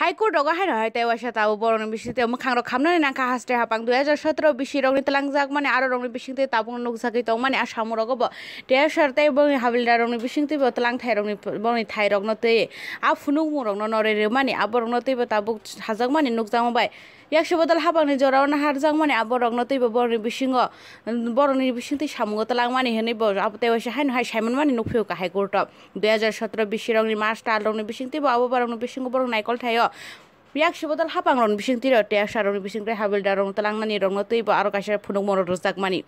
Haiko ডগা high রহাই তাই ওয়াসা তাও বরং বিশিতে মুখাং রখামনানি নাখা হাসতে হাপাং দুই হাজার সতেরো বিশি রংনি তালাংজাক মানে আরও রংনি বিশিংতে তাবং নুকজাকি তং মানে আর সামু রগব দেয়াসার তাই বংনি হাবিলদা রংনি বিশিংতে তালাং থাই রংনি বংনি থাই রগ্নতে আ ফুনুক মু রগ্ন নরে রে মানে আব রগ্নতে তাবুক হাজাক মানে নুকজাম বাই একশো বদল হাবাংনি জরাও না হারজাং মানে আব রগ্নতেইব বরনি বিশিঙ্গ বরনি বিশিংতে সামুগ তালাং মানে হেনে আব তাই ওয়াসা হাই হাই সাইমন মানে নুফিও কাহাই গুরটব দুই হাজার সতেরো বিশ্ব রংনি মাস তাল রংনি বিশিংতে আবো রংনি বিশিঙ্গ বরং নাইকল থাইও yak shibodal hapang ron bising tiro te sharon bising re habil darong talang nani rong no tuibo aro kasha phunung moro rozak mani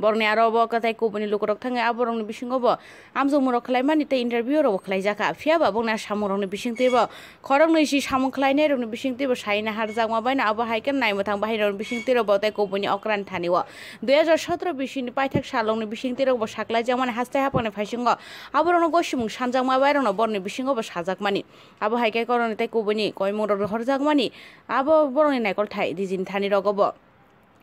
borni aro bo katai kubuni lukurok thangai aborong ni bisingo bo amjong murok khlai mani te interview ro khlai jaka phiaba bongna samorong ni bising tebo khorong ni si samong khlai ne rong ni bising tebo saina har jangma baina abo haiken nai mothang bahai rong bising tero bo tai kubuni okran thani wo 2017 bisini paithak salong ni bising tero bo sakla jangman haste hapone phaisingo aborong gosimung sanjangma bairong borni bisingo bo sajakmani abo haike korone tai kubuni koimor ro horjakmani abo borong ni naikol thai dijin thani rogobo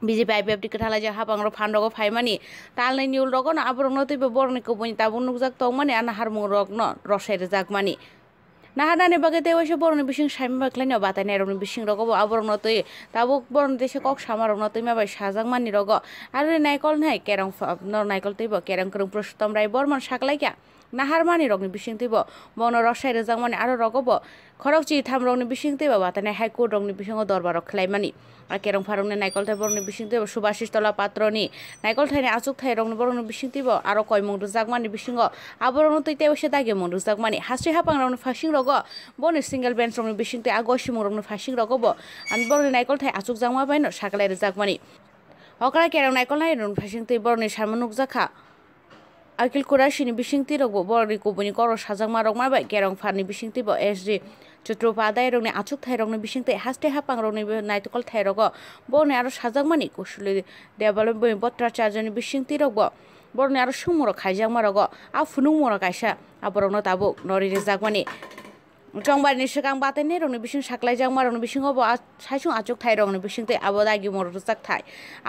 BJP I PF টিকে ঠালাই যে rock fun phi মানে তাল নাই নিউল rock না আবার আবরং নতৈব বরনি কবনি তাবুন নুকজাক মানে আর Nahar মুং rock ন মানে নাহার নানি বাগে তে বসে বরণী বিশিং স্বামী বাকলানি বাতানি আর বিশিং রগব আবরং নতৈ তাবুক বরণ দেশে কক সামার সামারং নতৈ মাবাই মানি রক আর নাইকল নাই কেরং নাইকল তৈব কেরং কেরং প্রসুতম রায় বর্মন সাকলাইকা নাহারমানি রগনি বিশিং তৈব বন রসাই রেজাংমানি আরো রগব খরকচি থাম রগনি বিশিং তৈব বাতানে হাইকোর্ট রগনি বিশিং দরবার খেলাইমানি আর কেরং ফারংনে নাইকল থাই বরংনি বিশিং তৈব সুভাষিস তলা পাত্রনি নাইকল থাইনে আচুক থাই রগনি বরংনি বিশিং তৈব আরও কয় মুং রুজাকমানি বিশিং আবরণ তৈতে বসে দাগে মুং রুজাকমানি হাসি হাপাং রগনি ফাঁসিং রগ বনে সিঙ্গেল বেঞ্চ রগনি বিশিং তৈ আগসি মুং রগনি ফাঁসিং রগব আমি বরংনি নাইকল থাই আচুক জাংমা বাইন সাকলাই রেজাকমানি অকরা কেরং নাইকল নাই রং ফাঁসিং তৈ বরংনি সামনুক জাখা akil kura shini bising ti rok bo ri ko buni koro sajang ma rok ma bai kerong phani bising ti bo আচুক থাই রঙে বিশিংতে হাসতে হাপাং রঙে নাইটকল থাই রগ বনে আরো সাজাংমানি কৌশলী ডেভেলপমেন্ট বত্রাচার্যনি বিশিংতি রগব বরনে আরো সুমরক হাইজাংমা রগ আ মর মরক আইসা আবরণ তাবুক নরি রেজাকমানি চংবার নিশ্চয় কাম বাতে নেই ꯔꯣꯡ ꯅꯤꯕꯤꯁꯤꯡ সাকলাই যাও ꯃꯥ রঙ ꯅꯤꯕꯤꯁꯤꯡ ꯒꯣ ꯁꯥꯏꯁꯨꯡ আচক থাই রং নিবিসিং তে আবদাগি মর রুচাক থাই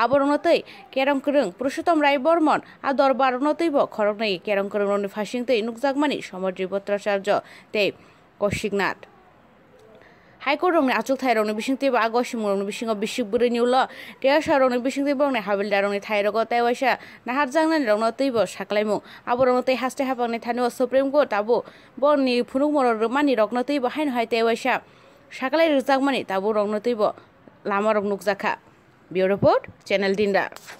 আবো তৈ কেরং করং পুরুষোত্তম রায় বর্মন আর দরবার নতৈব বরং নাই কেরং করং রনি ফাঁসিং তৈ নুকজাকমানি সমদ্রী ভট্টাচার্য তে কৌশিকনাথ হাইকোর্ট হাইকোর্টং আচুক থাই থাইরংনি বিশিং তেব আগো সিমুরংনি বিশিং বিশিক বুড়ি নিউল টেয়া সারংনি বিশিং থাই হাবিলদারংনি তাই তাইওয়াইসা নাহার জাংনানি রংন তৈব সাকলাইমু আবরংন তৈ হাস্তে হাপাংনি থানু সুপ্রিম কোর্ট আবু বরনি ফুনুক মর রমানি রগ্ন তৈব হাই নহাই তাই তাইওয়াইসা সাকলাই মানে তাবু রগ্ন তৈব লামা রং নুকজাখা বিউ রিপোর্ট চ্যানেল দিনদার